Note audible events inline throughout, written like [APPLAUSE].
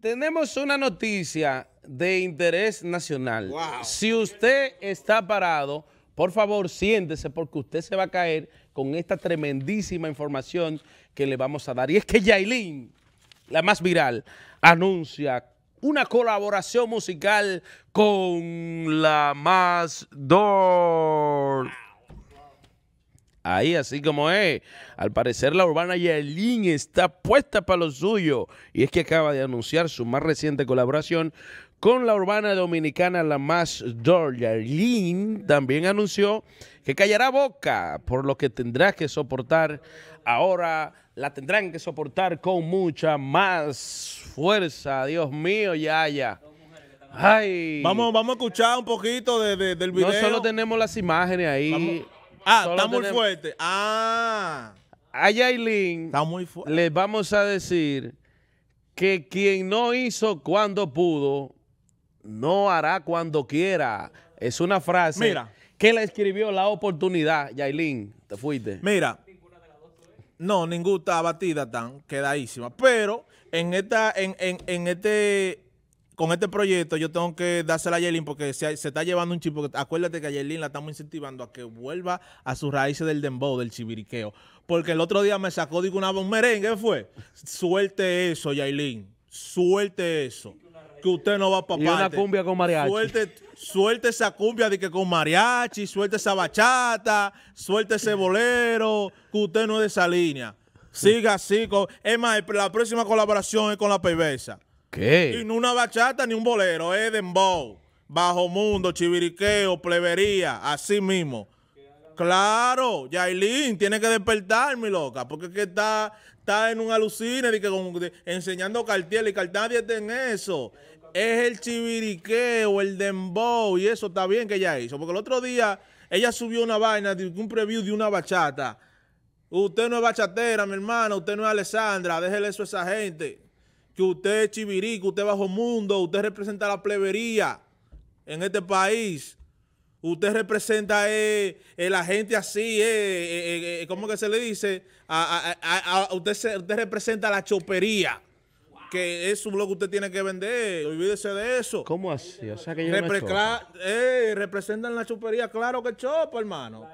Tenemos una noticia de interés nacional. Si usted está parado, por favor siéntese porque usted se va a caer con esta tremendísima información que le vamos a dar. Y es que Yailin, la más viral, anuncia una colaboración musical con la más dor. Ahí, así como es. Al parecer, la urbana Yelin está puesta para lo suyo. Y es que acaba de anunciar su más reciente colaboración con la urbana dominicana La Más Dor. Yelin también anunció que callará boca, por lo que tendrá que soportar ahora. La tendrán que soportar con mucha más fuerza. Dios mío, ya. Ay. Vamos, vamos a escuchar un poquito de, del video. No solo tenemos las imágenes ahí. Ah, está muy fuerte. Ah. A Yailin Está le vamos a decir que quien no hizo cuando pudo, no hará cuando quiera. Es una frase que la escribió la oportunidad. Yailin, te fuiste. Mira. No, ninguna batida tan quedadísima. Pero en esta, en, en, en este con este proyecto yo tengo que dársela a Yelin porque se, está llevando un chip. acuérdate que a la estamos incentivando a que vuelva a sus raíces del dembow, del chiviriqueo. Porque el otro día me sacó, digo, una Merengue, merengue, fue. Suelte eso, Yailin. Suelte eso. Que usted no va para Y una cumbia con mariachi. Suelte, suelte esa cumbia de que con mariachi, suelte esa bachata, suelte ese bolero, que usted no es de esa línea. Siga así. Con, es más, la próxima colaboración es con la perversa. ¿Qué? Y no una bachata ni un bolero, es dembow, bajo mundo, chiviriqueo, plebería, así mismo. Claro, Yailin tiene que despertar, mi loca, porque es que está, está en un alucine de que enseñando cartel y nadie está en eso. Es el chiviriqueo, el dembow, y eso está bien que ella hizo. Porque el otro día ella subió una vaina, un preview de una bachata. Usted no es bachatera, mi hermano, usted no es Alessandra, déjele eso a esa gente que usted es chivirí, usted es bajo mundo, usted representa la plebería en este país. Usted representa eh, la gente así, eh, eh, eh, eh, ¿cómo que se le dice? A, usted, representa la chopería que es un blog que usted tiene que vender. Olvídese de eso. ¿Cómo así? O sea que yo Representan la chopería, Claro que chopo hermano.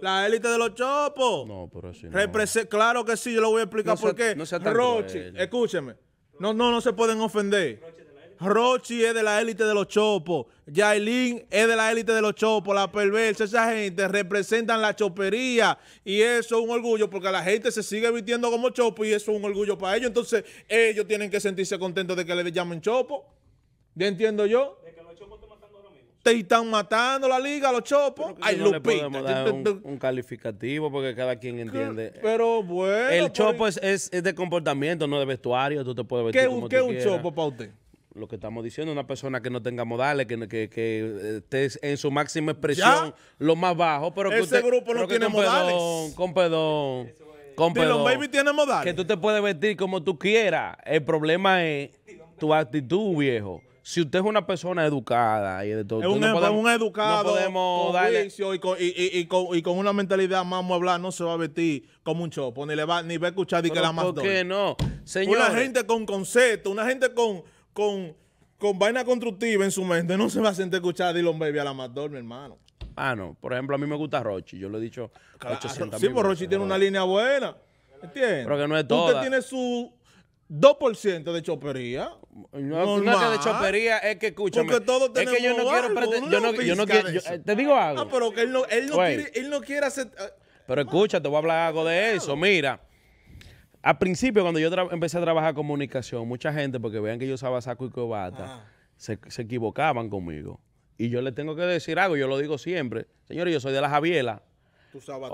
La élite de los chopos. No, pero sí. No. Claro que sí, yo lo voy a explicar no por qué. No escúcheme. No, no, no se pueden ofender. Rochi es de la élite de los chopos. Yailin es de la élite de los chopos. La perversa, esa gente representan la chopería. Y eso es un orgullo porque la gente se sigue vistiendo como chopo y eso es un orgullo para ellos. Entonces, ellos tienen que sentirse contentos de que les llamen chopo. Ya entiendo yo te están matando la liga, los chopos. no un, calificativo porque cada quien entiende. Pero bueno. El chopo es, de comportamiento, no de vestuario. Tú te puedes vestir ¿Qué, es un chopo para usted? Lo que estamos diciendo, una persona que no tenga modales, que, que, eh, esté en su máxima expresión, lo más bajo, pero que Ese grupo no tiene modales. con perdón. Baby tiene modales. Que tú te puedes vestir como tú quieras. El problema es tu actitud, viejo si usted es una persona educada y de todo, es un, no podemos, educado con y con, una mentalidad más mueblada no se va a vestir como un chopo, ni va, ni a escuchar ni que la más ¿Por qué no? una gente con concepto, una gente con, con, con vaina constructiva en su mente, no se va a sentir escuchar a Dylan Baby a la más mi hermano. Ah, no. Por ejemplo, a mí me gusta Rochi. Yo lo he dicho 800 Sí, pero Rochi tiene una línea buena. ¿Entiendes? Pero que no es todo. Usted tiene su 2% de chopería. No, no de chopería es que escúchame. es que yo no quiero yo, no, yo no eh, te digo ah, algo. No, pero que él no él no quiere él no quiere hacer ah. Pero escucha, te voy a hablar algo de eso. Mira, al principio cuando yo empecé a trabajar comunicación, mucha gente porque vean que yo usaba saco y cobata, ah. se, se equivocaban conmigo. Y yo le tengo que decir algo, yo lo digo siempre. Señores, yo soy de la Javiela. Tú sabes,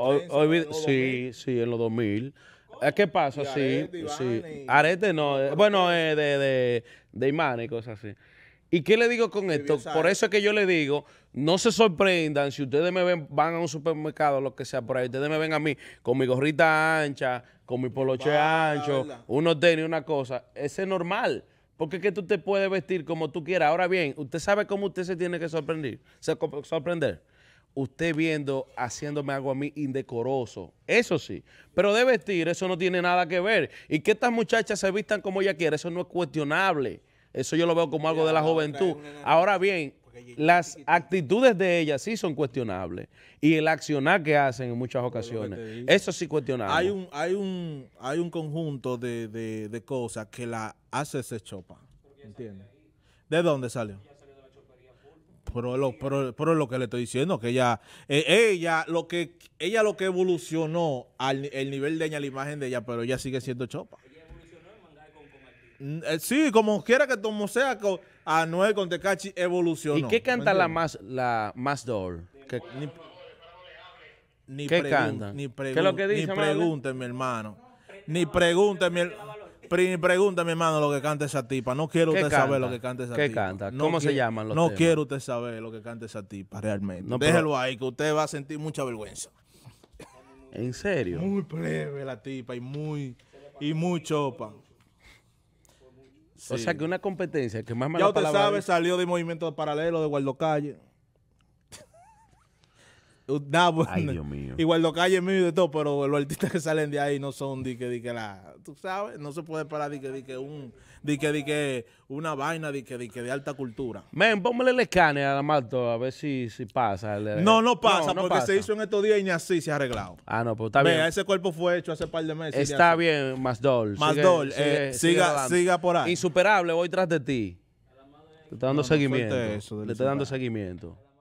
sí, sí, en los 2000. Eh, ¿Qué pasa? así sí. Arete, no. Eh, bueno, eh, de, de, y cosas así. ¿Y qué le digo con esto? Por eso es que yo le digo, no se sorprendan si ustedes me ven, van a un supermercado, lo que sea, por ahí, ustedes me ven a mí con mi gorrita ancha, con mi poloche ancho, unos tenis, una cosa. Ese es normal. Porque es que tú te puedes vestir como tú quieras. Ahora bien, usted sabe cómo usted se tiene que sorprender. Se, sorprender usted viendo, haciéndome algo a mí indecoroso. Eso sí, pero de vestir, eso no tiene nada que ver. Y que estas muchachas se vistan como ella quiere, eso no es cuestionable. Eso yo lo veo como algo de la juventud. Ahora bien, las actitudes de ellas sí son cuestionables. Y el accionar que hacen en muchas ocasiones, eso sí cuestionable. Hay un, hay un, hay un conjunto de, cosas que la hace se chopa. ¿De dónde salió? Pero lo, pero, lo que le estoy diciendo, que ella, eh, ella, lo que, ella lo que evolucionó al el nivel de ella, la imagen de ella, pero ella sigue siendo chopa. Mm, eh, sí, como quiera que tomo sea, a Anuel con Tecachi evolucionó. ¿Y qué canta la más, la más ni, ni ¿Qué canta? Ni ¿Qué lo que Ni mi hermano. Ni pregúntenme pregunta, mi hermano, lo que canta esa tipa. No quiero usted saber lo que canta esa ¿Qué Canta? ¿Cómo se llaman los No quiero usted saber lo que canta esa tipa realmente. Déjelo ahí, que usted va a sentir mucha vergüenza. ¿En serio? Muy breve la tipa y muy, y muy chopa. O sea que una competencia que más me Ya usted sabe, salió de movimiento paralelo de Guardocalle... Calle. Uh, pues, [LAUGHS] Igual lo calle mío y de todo, pero los artistas que salen de ahí no son dique que la, tú sabes, no se puede parar dique que un que una vaina de alta cultura. Men, póngale el escáner a la Malto a ver si, si pasa. no, no pasa, porque se hizo en estos días y ni así se ha arreglado. Ah, no, pero pues está bien. ese cuerpo fue hecho hace un par de meses. Está bien, más Masdol, eh, siga, por ahí. Insuperable, voy tras de ti. Te está dando seguimiento. está dando seguimiento.